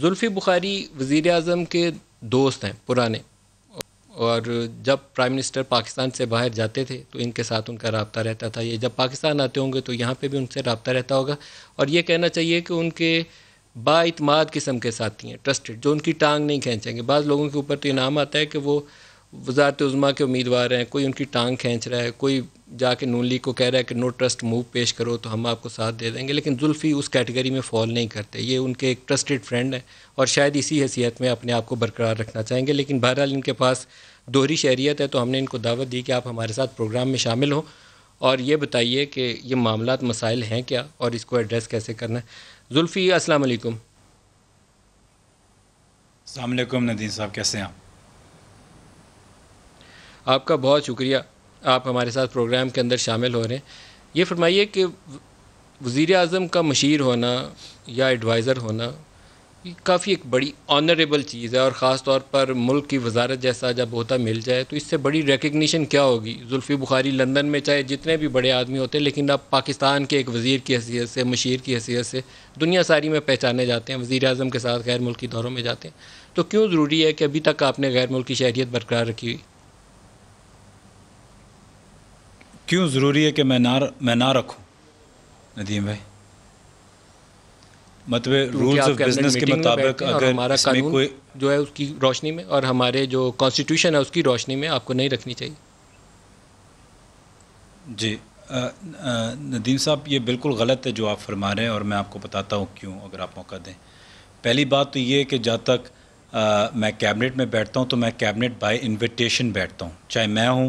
जुल्फ़ी बुखारी वज़ी अजम के दोस्त हैं पुराने और जब प्राइम मिनिस्टर पाकिस्तान से बाहर जाते थे तो इनके साथ उनका रबता रहता था ये जब पाकिस्तान आते होंगे तो यहाँ पे भी उनसे रबता रहता होगा और ये कहना चाहिए कि उनके बातमाद किस्म के साथी हैं ट्रस्टेड जो उनकी टांग नहीं खींचेंगे बाज़ लोगों के ऊपर तो इनाम आता है कि वो वजारत उज़मा के उम्मीदवार हैं कोई उनकी टांग खींच रहा है कोई जाके नून लीग को कह रहा है कि नो ट्रस्ट मूव पेश करो तो हम आपको साथ दे देंगे लेकिन जुल्फ़ी उस कैटेगरी में फॉल नहीं करते ये उनके एक ट्रस्टेड फ्रेंड हैं और शायद इसी हैसियत में अपने आप को बरकरार रखना चाहेंगे लेकिन बहरहाल इनके पास दोहरी शहरीत है तो हमने इनको दावत दी कि आप हमारे साथ प्रोग्राम में शामिल हों और ये बताइए कि ये मामला मसाइल हैं क्या और इसको एड्रेस कैसे करना है जुल्फ़ी असलकुम अलैक्म नदीन साहब कैसे हैं आप आपका बहुत शुक्रिया आप हमारे साथ प्रोग्राम के अंदर शामिल हो रहे हैं ये फरमाइए कि वज़ी अजम का मशीर होना या एडवाइज़र होना काफ़ी एक बड़ी ऑनरेबल चीज़ है और ख़ास तौर पर मुल्क की वजारत जैसा जब होता मिल जाए तो इससे बड़ी रिकग्निशन क्या होगी जुल्फ़ी बुखारी लंदन में चाहे जितने भी बड़े आदमी होते हैं लेकिन अब पाकिस्तान के एक वज़ी की हैसियत से मशीर की हैसियत से दुनिया सारी में पहचाने जाते हैं वज़ी अजम के साथ गैर मुल्की दौरों में जाते हैं तो क्यों ज़रूरी है कि अभी तक आपने गैर मुल्की शहरीत बरकरार रखी हुई क्यों ज़रूरी है कि मैं ना मैं ना रखूं नदीम भाई मतलब रूल्स ऑफ बिजनेस के मुताबिक अगर हमारा कानून कोई जो है उसकी रोशनी में और हमारे जो कॉन्स्टिट्यूशन है उसकी रोशनी में आपको नहीं रखनी चाहिए जी नदीम साहब ये बिल्कुल गलत है जो आप फरमा रहे हैं और मैं आपको बताता हूँ क्यों अगर आप मौका दें पहली बात तो ये कि जहाँ तक आ, मैं कैबिनेट में बैठता हूँ तो मैं कैबिनेट बाय इनविटेशन बैठता हूँ चाहे मैं हूँ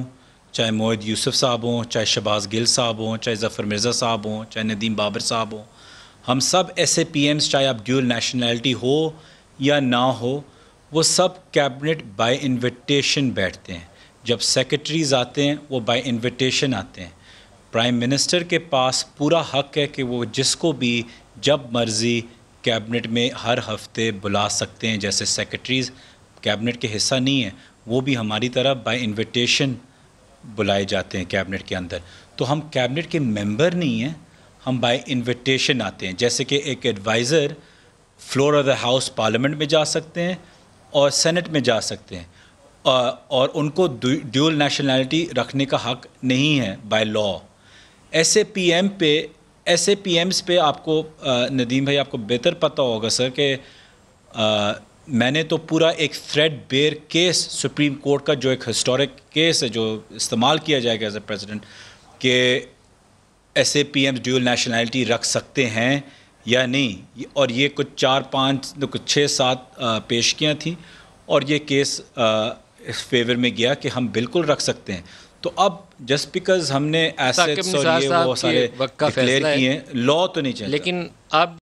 चाहे मोहद यूसुफ साहब हों चाहे शबाज गिल साहब हों चाहे जफ़र मिर्ज़ा साहब हों चाहे नदीम बाबर साहब हों हम सब ऐसे पी एम्स चाहे आप ड्यूल नेशनलिटी हो या ना हो वो सब कैबिनेट बाय इनविटेशन बैठते हैं जब सेक्रेटरीज आते हैं वो बाय इनविटेशन आते हैं प्राइम मिनिस्टर के पास पूरा हक है कि वो जिसको भी जब मर्ज़ी कैबिनेट में हर हफ्ते बुला सकते हैं जैसे सेक्रेटरीज कैबिनेट के हिस्सा नहीं है वो भी हमारी तरह बाई इन्विटेशन बुलाए जाते हैं कैबिनेट के अंदर तो हम कैबिनेट के मेंबर नहीं हैं हम बाय इनविटेशन आते हैं जैसे कि एक advisor floor of the house parliament में जा सकते हैं और सेनेट में जा सकते हैं और उनको ड्यूल नेशनैलिटी रखने का हक नहीं है बाय लॉ ऐसे पीएम पे ऐसे पीएम्स पे आपको नदीम भाई आपको बेहतर पता होगा सर कि मैंने तो पूरा एक थ्रेड बेयर केस सुप्रीम कोर्ट का जो एक हिस्टोरिक केस है जो इस्तेमाल किया जाएगा एज ए प्रेसिडेंट कि ऐसे पी एम ड्यूल नेशनैलिटी रख सकते हैं या नहीं और ये कुछ चार पाँच तो कुछ छः सात पेशगियाँ थी और ये केस इस फेवर में गया कि हम बिल्कुल रख सकते हैं तो अब जस्ट बिकॉज हमने ऐसा और ये वो सारे डिक्लेयर किए लॉ तो नहीं चाहिए लेकिन अब